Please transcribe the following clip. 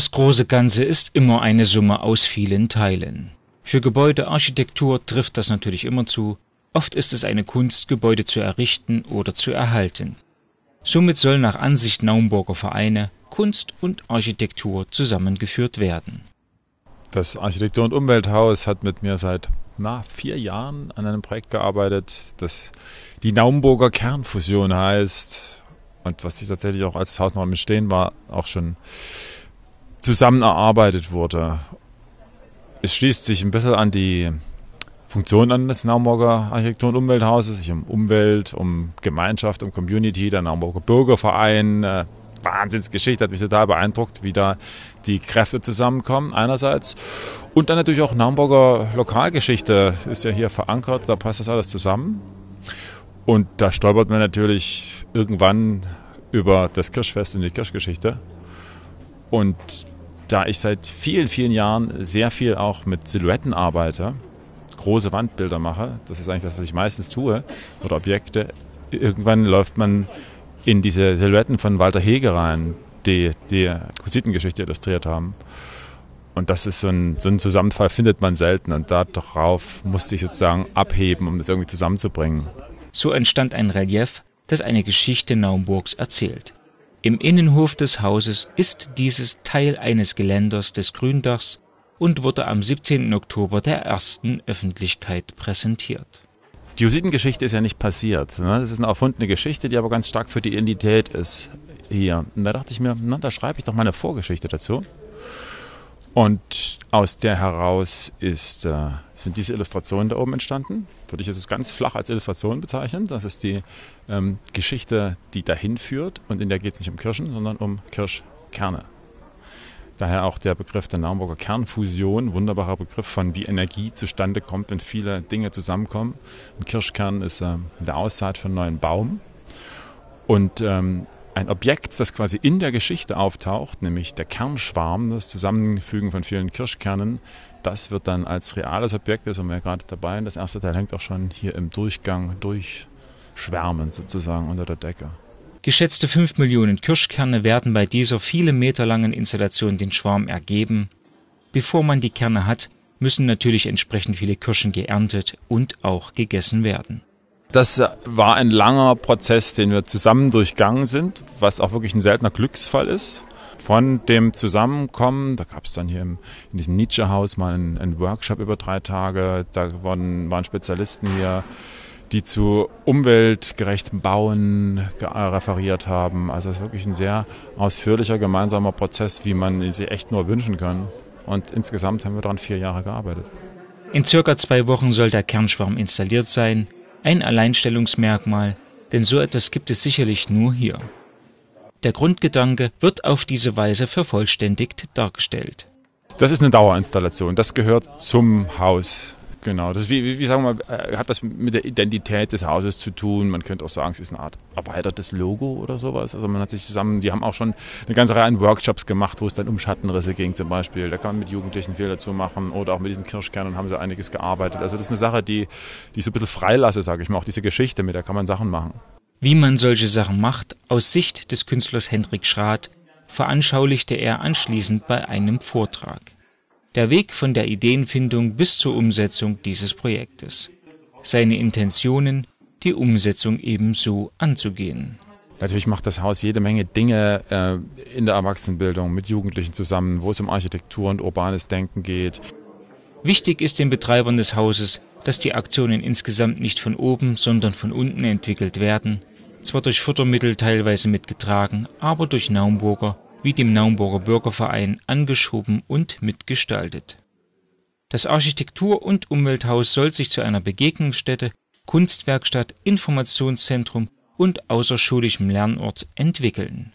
Das große Ganze ist immer eine Summe aus vielen Teilen. Für Gebäudearchitektur trifft das natürlich immer zu. Oft ist es eine Kunst, Gebäude zu errichten oder zu erhalten. Somit soll nach Ansicht Naumburger Vereine Kunst und Architektur zusammengeführt werden. Das Architektur- und Umwelthaus hat mit mir seit na, vier Jahren an einem Projekt gearbeitet, das die Naumburger Kernfusion heißt und was sich tatsächlich auch als das Haus noch im Stehen war, auch schon zusammen erarbeitet wurde. Es schließt sich ein bisschen an die Funktion an des Naumburger Architektur- und Umwelthauses, sich um Umwelt, um Gemeinschaft, um Community, der Naumburger Bürgerverein. Äh, Wahnsinnsgeschichte, hat mich total beeindruckt, wie da die Kräfte zusammenkommen einerseits. Und dann natürlich auch Naumburger Lokalgeschichte ist ja hier verankert, da passt das alles zusammen. Und da stolpert man natürlich irgendwann über das Kirschfest und die Kirschgeschichte. Und da ich seit vielen, vielen Jahren sehr viel auch mit Silhouetten arbeite, große Wandbilder mache, das ist eigentlich das, was ich meistens tue, oder Objekte, irgendwann läuft man in diese Silhouetten von Walter Hege rein, die die Kositengeschichte illustriert haben. Und das ist so ein, so ein Zusammenfall, findet man selten. Und darauf musste ich sozusagen abheben, um das irgendwie zusammenzubringen. So entstand ein Relief, das eine Geschichte Naumburgs erzählt. Im Innenhof des Hauses ist dieses Teil eines Geländers des Gründachs und wurde am 17. Oktober der ersten Öffentlichkeit präsentiert. Die Hussitengeschichte ist ja nicht passiert. Ne? Das ist eine erfundene Geschichte, die aber ganz stark für die Identität ist hier. Und da dachte ich mir, na, da schreibe ich doch mal eine Vorgeschichte dazu. Und aus der heraus ist, äh, sind diese Illustrationen da oben entstanden. Würde ich jetzt ganz flach als Illustration bezeichnen. Das ist die ähm, Geschichte, die dahin führt. Und in der geht es nicht um Kirschen, sondern um Kirschkerne. Daher auch der Begriff der Naumburger Kernfusion, wunderbarer Begriff von wie Energie zustande kommt, wenn viele Dinge zusammenkommen. Ein Kirschkern ist äh, der Aussaat für einen neuen Baum. Und ähm, ein Objekt, das quasi in der Geschichte auftaucht, nämlich der Kernschwarm, das Zusammenfügen von vielen Kirschkernen, das wird dann als reales Objekt, das haben wir ja gerade dabei, und das erste Teil hängt auch schon hier im Durchgang durchschwärmen sozusagen unter der Decke. Geschätzte 5 Millionen Kirschkerne werden bei dieser viele Meter langen Installation den Schwarm ergeben. Bevor man die Kerne hat, müssen natürlich entsprechend viele Kirschen geerntet und auch gegessen werden. Das war ein langer Prozess, den wir zusammen durchgangen sind, was auch wirklich ein seltener Glücksfall ist. Von dem Zusammenkommen, da gab es dann hier im, in diesem Nietzsche-Haus mal einen, einen, Workshop über drei Tage, da waren, waren Spezialisten hier, die zu umweltgerechtem Bauen äh, referiert haben. Also es ist wirklich ein sehr ausführlicher gemeinsamer Prozess, wie man sich echt nur wünschen kann. Und insgesamt haben wir daran vier Jahre gearbeitet. In circa zwei Wochen soll der Kernschwarm installiert sein. Ein Alleinstellungsmerkmal, denn so etwas gibt es sicherlich nur hier. Der Grundgedanke wird auf diese Weise vervollständigt dargestellt. Das ist eine Dauerinstallation, das gehört zum Haus. Genau, das ist wie, wie, sagen wir mal, äh, hat was mit der Identität des Hauses zu tun. Man könnte auch sagen, es ist eine Art erweitertes Logo oder sowas. Also man hat sich zusammen, die haben auch schon eine ganze Reihe an Workshops gemacht, wo es dann um Schattenrisse ging zum Beispiel. Da kann man mit Jugendlichen viel dazu machen oder auch mit diesen Kirschkernen haben sie einiges gearbeitet. Also das ist eine Sache, die, die ich so ein bisschen freilasse, sage ich mal, auch diese Geschichte mit, da kann man Sachen machen. Wie man solche Sachen macht, aus Sicht des Künstlers Hendrik Schrath, veranschaulichte er anschließend bei einem Vortrag der Weg von der Ideenfindung bis zur Umsetzung dieses Projektes, seine Intentionen, die Umsetzung ebenso anzugehen. Natürlich macht das Haus jede Menge Dinge äh, in der Erwachsenenbildung mit Jugendlichen zusammen, wo es um Architektur und urbanes Denken geht. Wichtig ist den Betreibern des Hauses, dass die Aktionen insgesamt nicht von oben, sondern von unten entwickelt werden, zwar durch Futtermittel teilweise mitgetragen, aber durch Naumburger wie dem Naumburger Bürgerverein angeschoben und mitgestaltet. Das Architektur- und Umwelthaus soll sich zu einer Begegnungsstätte, Kunstwerkstatt, Informationszentrum und außerschulischem Lernort entwickeln